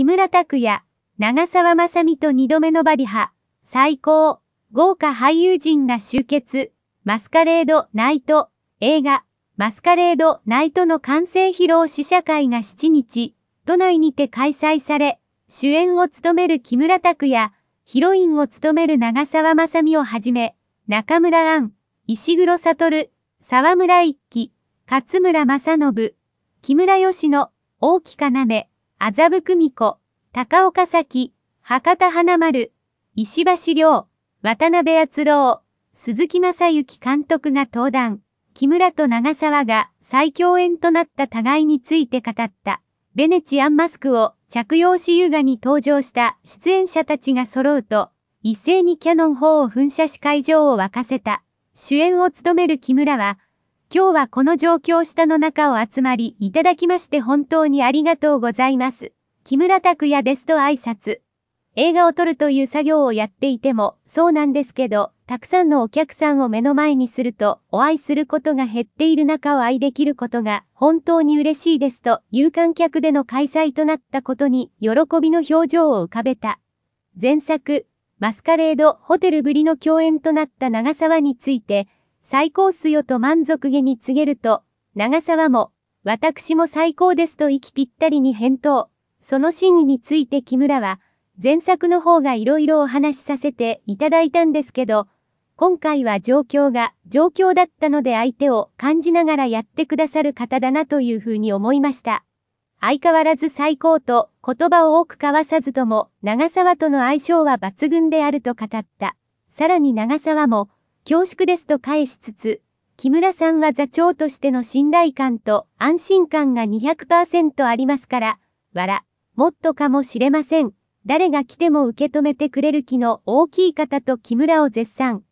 木村拓哉、長沢まさみと二度目のバリハ、最高、豪華俳優陣が集結、マスカレードナイト、映画、マスカレードナイトの完成披露試写会が7日、都内にて開催され、主演を務める木村拓哉、ヒロインを務める長沢まさみをはじめ、中村ン、石黒悟、沢村一樹、勝村正信、木村義の、大木かなめ、麻布久美子、高岡崎、博多花丸、石橋亮、渡辺篤郎、鈴木正幸監督が登壇、木村と長沢が再共演となった互いについて語った、ベネチアンマスクを着用し優雅に登場した出演者たちが揃うと、一斉にキャノン砲を噴射し会場を沸かせた。主演を務める木村は、今日はこの状況下の中を集まりいただきまして本当にありがとうございます。木村拓也ですと挨拶。映画を撮るという作業をやっていても、そうなんですけど、たくさんのお客さんを目の前にすると、お会いすることが減っている中を愛できることが、本当に嬉しいですと、有観客での開催となったことに、喜びの表情を浮かべた。前作、マスカレード・ホテルぶりの共演となった長沢について、最高っすよと満足げに告げると、長沢も、私も最高ですと息ぴったりに返答。その真意について木村は、前作の方が色々お話しさせていただいたんですけど、今回は状況が状況だったので相手を感じながらやってくださる方だなというふうに思いました。相変わらず最高と言葉を多く交わさずとも長沢との相性は抜群であると語った。さらに長沢も恐縮ですと返しつつ、木村さんは座長としての信頼感と安心感が200%ありますから、わら、もっとかもしれません。誰が来ても受け止めてくれる気の大きい方と木村を絶賛。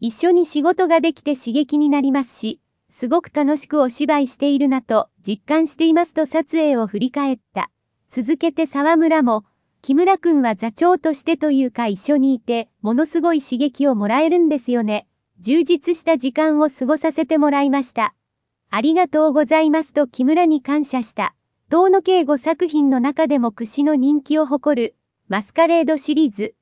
一緒に仕事ができて刺激になりますし、すごく楽しくお芝居しているなと実感していますと撮影を振り返った。続けて沢村も、木村くんは座長としてというか一緒にいて、ものすごい刺激をもらえるんですよね。充実した時間を過ごさせてもらいました。ありがとうございますと木村に感謝した。遠野慶吾作品の中でも屈指の人気を誇る、マスカレードシリーズ。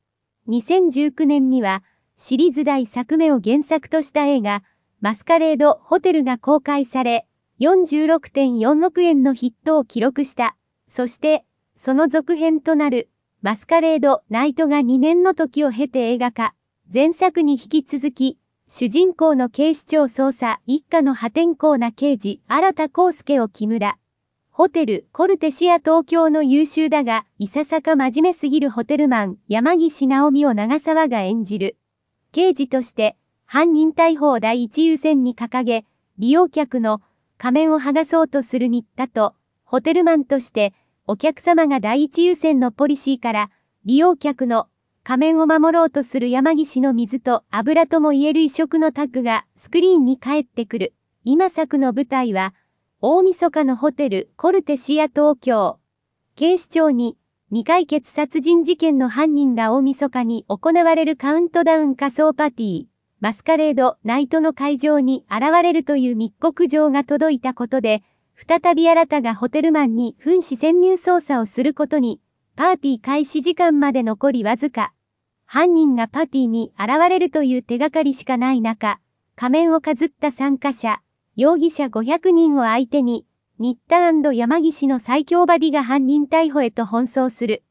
2019年には、シリーズ第作目を原作とした映画、マスカレードホテルが公開され、46.4億円のヒットを記録した。そして、その続編となる、マスカレードナイトが2年の時を経て映画化。前作に引き続き、主人公の警視庁捜査一家の破天荒な刑事、新田康介を木村。ホテル、コルテシア東京の優秀だが、いささか真面目すぎるホテルマン、山岸直美を長沢が演じる。刑事として、犯人逮捕を第一優先に掲げ、利用客の仮面を剥がそうとする新田と、ホテルマンとして、お客様が第一優先のポリシーから、利用客の仮面を守ろうとする山岸の水と油とも言える異色のタッグがスクリーンに帰ってくる。今作の舞台は、大晦日のホテルコルテシア東京。警視庁に未解決殺人事件の犯人が大晦日に行われるカウントダウン仮装パーティ、ー、マスカレードナイトの会場に現れるという密告状が届いたことで、再び新たがホテルマンに紛死潜入捜査をすることにパーティー開始時間まで残りわずか。犯人がパーティーに現れるという手がかりしかない中、仮面をかずった参加者、容疑者500人を相手に、ニッタ山岸の最強バディが犯人逮捕へと奔走する。